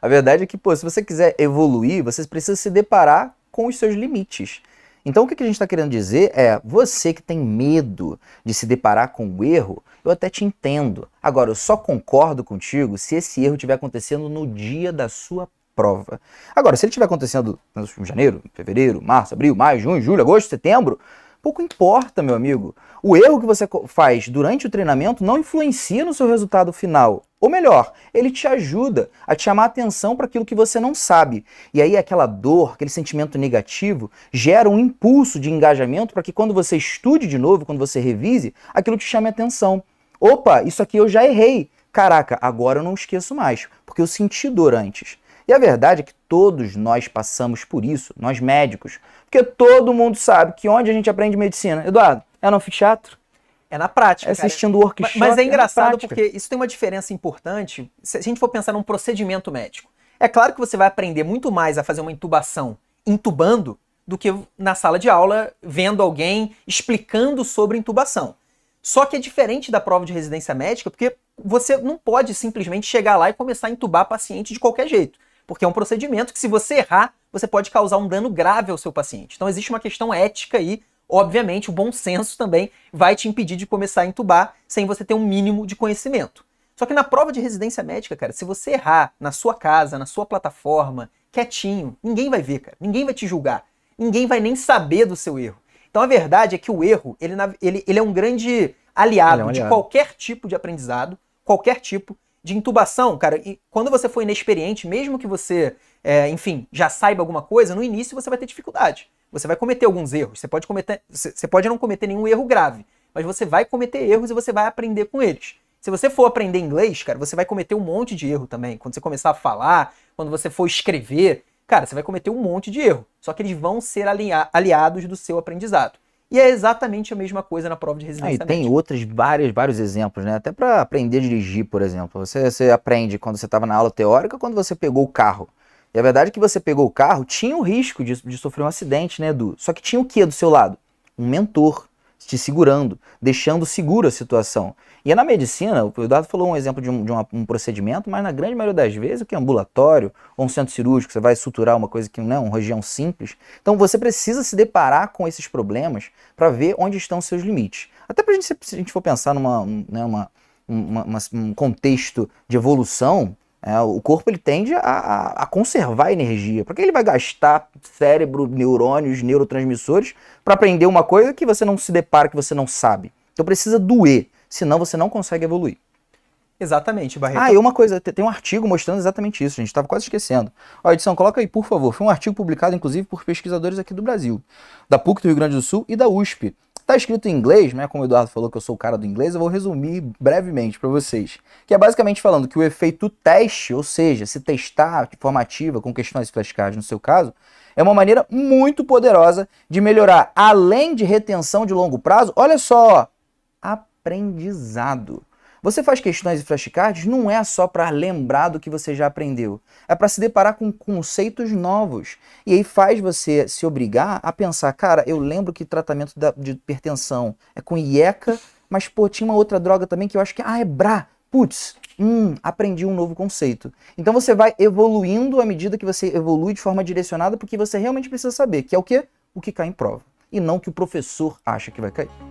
A verdade é que, pô, se você quiser evoluir, você precisa se deparar com os seus limites. Então, o que a gente está querendo dizer é: você que tem medo de se deparar com o erro, eu até te entendo. Agora, eu só concordo contigo se esse erro estiver acontecendo no dia da sua prova. Agora, se ele estiver acontecendo em janeiro, fevereiro, março, abril, maio, junho, julho, agosto, setembro, pouco importa, meu amigo. O erro que você faz durante o treinamento não influencia no seu resultado final. Ou melhor, ele te ajuda a te chamar a atenção para aquilo que você não sabe. E aí aquela dor, aquele sentimento negativo, gera um impulso de engajamento para que quando você estude de novo, quando você revise, aquilo te chame a atenção. Opa, isso aqui eu já errei. Caraca, agora eu não esqueço mais, porque eu senti dor antes. E a verdade é que todos nós passamos por isso, nós médicos. Porque todo mundo sabe que onde a gente aprende medicina, Eduardo, é no anfiteatro? É na prática. É assistindo cara. workshop. Mas, mas é engraçado é porque isso tem uma diferença importante se a gente for pensar num procedimento médico. É claro que você vai aprender muito mais a fazer uma intubação intubando do que na sala de aula vendo alguém explicando sobre intubação. Só que é diferente da prova de residência médica, porque você não pode simplesmente chegar lá e começar a intubar paciente de qualquer jeito, porque é um procedimento que se você errar, você pode causar um dano grave ao seu paciente. Então existe uma questão ética aí obviamente, o bom senso também vai te impedir de começar a entubar sem você ter um mínimo de conhecimento. Só que na prova de residência médica, cara, se você errar na sua casa, na sua plataforma, quietinho, ninguém vai ver, cara. Ninguém vai te julgar. Ninguém vai nem saber do seu erro. Então a verdade é que o erro, ele, ele, ele é um grande aliado, é um aliado. de qualquer tipo de aprendizado, qualquer tipo de intubação, cara. E quando você for inexperiente, mesmo que você, é, enfim, já saiba alguma coisa, no início você vai ter dificuldade. Você vai cometer alguns erros. Você pode, cometer, você pode não cometer nenhum erro grave, mas você vai cometer erros e você vai aprender com eles. Se você for aprender inglês, cara, você vai cometer um monte de erro também. Quando você começar a falar, quando você for escrever, cara, você vai cometer um monte de erro. Só que eles vão ser aliados do seu aprendizado. E é exatamente a mesma coisa na prova de resiliência. Ah, e tem outros vários, vários exemplos, né? Até para aprender a dirigir, por exemplo. Você, você aprende quando você estava na aula teórica, quando você pegou o carro. E a verdade é que você pegou o carro, tinha o risco de, de sofrer um acidente, né, Edu? Só que tinha o que do seu lado? Um mentor te segurando, deixando segura a situação. E é na medicina, o Eduardo falou um exemplo de, um, de uma, um, procedimento, mas na grande maioria das vezes, o que é ambulatório ou um centro cirúrgico, você vai suturar uma coisa que não é uma região simples. Então você precisa se deparar com esses problemas para ver onde estão os seus limites. Até para gente, se a gente for pensar numa, né, uma, uma, uma, um contexto de evolução, é, o corpo ele tende a, a, a conservar energia. Para que ele vai gastar cérebro, neurônios, neurotransmissores para aprender uma coisa que você não se depara, que você não sabe? Então precisa doer, senão você não consegue evoluir. Exatamente, Barreto. Ah, e uma coisa, tem um artigo mostrando exatamente isso, a gente estava quase esquecendo. Ó, edição, coloca aí, por favor. Foi um artigo publicado, inclusive, por pesquisadores aqui do Brasil, da PUC do Rio Grande do Sul e da USP, Tá escrito em inglês, né? Como o Eduardo falou que eu sou o cara do inglês, eu vou resumir brevemente para vocês. Que é basicamente falando que o efeito teste, ou seja, se testar de forma ativa com questões flashcards no seu caso, é uma maneira muito poderosa de melhorar, além de retenção de longo prazo, olha só, aprendizado. Você faz questões e flashcards não é só para lembrar do que você já aprendeu, é para se deparar com conceitos novos. E aí faz você se obrigar a pensar, cara, eu lembro que tratamento de hipertensão é com IECA, mas pô, tinha uma outra droga também que eu acho que ah, é BRA. Putz, hum, aprendi um novo conceito. Então você vai evoluindo à medida que você evolui de forma direcionada porque você realmente precisa saber, que é o que O que cai em prova. E não o que o professor acha que vai cair.